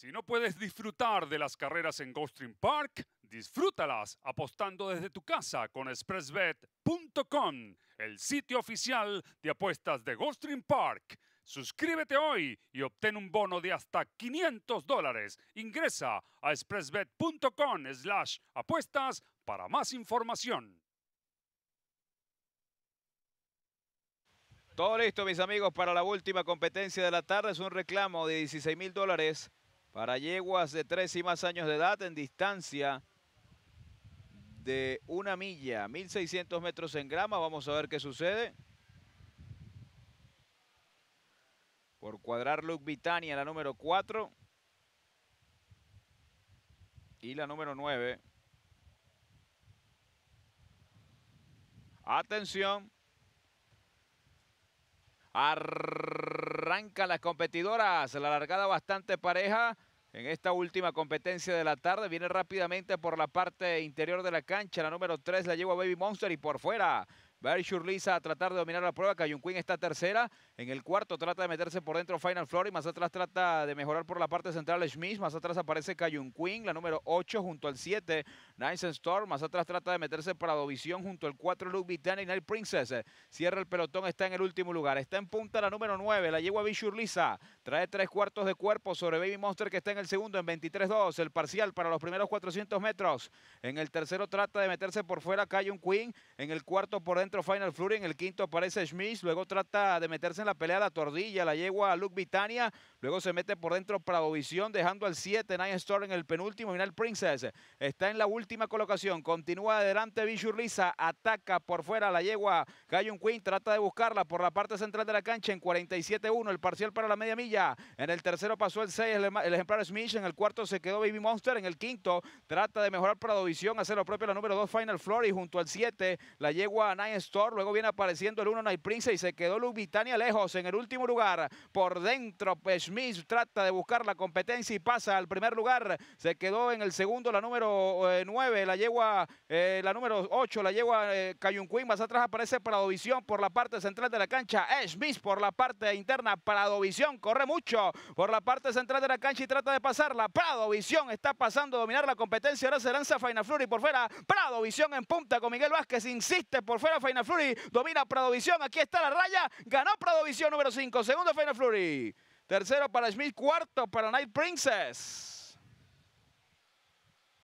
Si no puedes disfrutar de las carreras en Goldstream Park, disfrútalas apostando desde tu casa con expressbet.com, el sitio oficial de apuestas de Goldstream Park. Suscríbete hoy y obtén un bono de hasta 500 dólares. Ingresa a expressbet.com slash apuestas para más información. Todo listo, mis amigos, para la última competencia de la tarde. Es un reclamo de 16 mil dólares para yeguas de tres y más años de edad en distancia de una milla, 1600 metros en grama. Vamos a ver qué sucede. Por cuadrar Luke Vitania, la número 4. Y la número 9. Atención arranca las competidoras, la largada bastante pareja. En esta última competencia de la tarde viene rápidamente por la parte interior de la cancha. La número 3 la lleva Baby Monster y por fuera Barry Lisa a tratar de dominar la prueba. Cayun Queen está tercera. En el cuarto trata de meterse por dentro Final y Más atrás trata de mejorar por la parte central Schmidt. Más atrás aparece Cayun Queen, la número 8 junto al 7 Nice and Storm. Más atrás trata de meterse para Dovisión junto al 4 Luke Vitani y Night Princess. Cierra el pelotón, está en el último lugar. Está en punta la número 9, la yegua B Lisa. Trae tres cuartos de cuerpo sobre Baby Monster que está en el segundo en 23-2. El parcial para los primeros 400 metros. En el tercero trata de meterse por fuera Cayun Queen. En el cuarto por dentro Final Fury. En el quinto aparece smith Luego trata de meterse en la pelea la tordilla. La yegua Luke Vitania. Luego se mete por dentro Pradovisión, dejando al 7. Nine Storm en el penúltimo. Final Princess está en la última colocación. Continúa adelante Bichurriza. Ataca por fuera la yegua Gallon Queen. Trata de buscarla por la parte central de la cancha en 47-1. El parcial para la media milla. En el tercero pasó el 6, el ejemplar Smith. En el cuarto se quedó Baby Monster. En el quinto trata de mejorar Pradovisión. hacer lo propio la número 2 Final y junto al 7. La yegua Nine luego viene apareciendo el 1 Night Prince y se quedó Lubitania lejos en el último lugar. Por dentro, Smith trata de buscar la competencia y pasa al primer lugar. Se quedó en el segundo la número 9, la yegua, eh, la número 8, la yegua eh, Queen, eh, Más atrás aparece Pradovisión por la parte central de la cancha. Smith por la parte interna. Pradovisión corre mucho por la parte central de la cancha y trata de pasarla. Pradovisión está pasando a dominar la competencia. Ahora se lanza y por fuera. Pradovisión en punta con Miguel Vázquez. Insiste por fuera Final Flurry. Domina Pradovisión, Aquí está la raya. Ganó Pradovisión número 5. Segundo Final Flurry. Tercero para Smith. Cuarto para Night Princess.